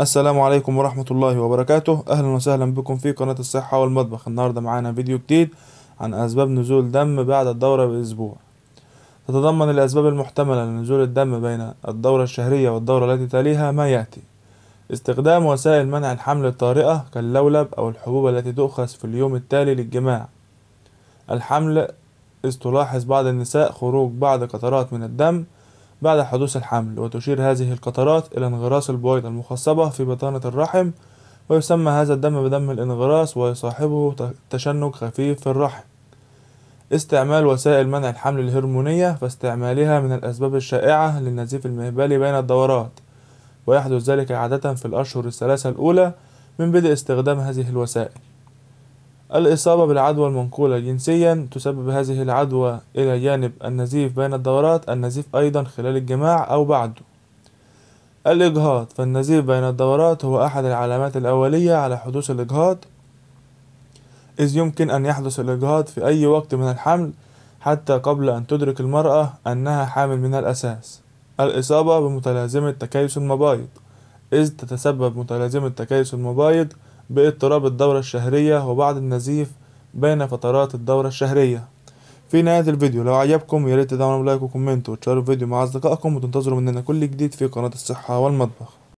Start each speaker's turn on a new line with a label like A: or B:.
A: السلام عليكم ورحمة الله وبركاته أهلا وسهلا بكم في قناة الصحة والمطبخ النهاردة معانا فيديو جديد عن أسباب نزول دم بعد الدورة بأسبوع تتضمن الأسباب المحتملة لنزول الدم بين الدورة الشهرية والدورة التي تليها ما يأتي استخدام وسائل منع الحمل الطارئة كاللولب أو الحبوب التي تؤخذ في اليوم التالي للجماع الحمل إذ تلاحظ بعض النساء خروج بعض قطرات من الدم بعد حدوث الحمل وتشير هذه القطرات إلى انغراس البويضة المخصبة في بطانة الرحم ويسمى هذا الدم بدم الانغراس ويصاحبه تشنج خفيف في الرحم استعمال وسائل منع الحمل الهرمونية فاستعمالها من الأسباب الشائعة للنزيف المهبلي بين الدورات ويحدث ذلك عادة في الأشهر الثلاثة الأولى من بدء استخدام هذه الوسائل الإصابة بالعدوى المنقولة جنسيا تسبب هذه العدوى إلى جانب النزيف بين الدورات النزيف أيضا خلال الجماع أو بعده الإجهاض فالنزيف بين الدورات هو أحد العلامات الأولية على حدوث الإجهاض إذ يمكن أن يحدث الإجهاض في أي وقت من الحمل حتى قبل أن تدرك المرأة أنها حامل من الأساس الإصابة بمتلازمة تكيس المبايض إذ تتسبب متلازمة تكيس المبايض باضطراب الدورة الشهرية وبعض النزيف بين فترات الدورة الشهرية في نهاية الفيديو لو عجبكم ياريت ريت بلايك وكومنت وتشاركوا الفيديو مع أصدقائكم وتنتظروا مننا كل جديد في قناة الصحة والمطبخ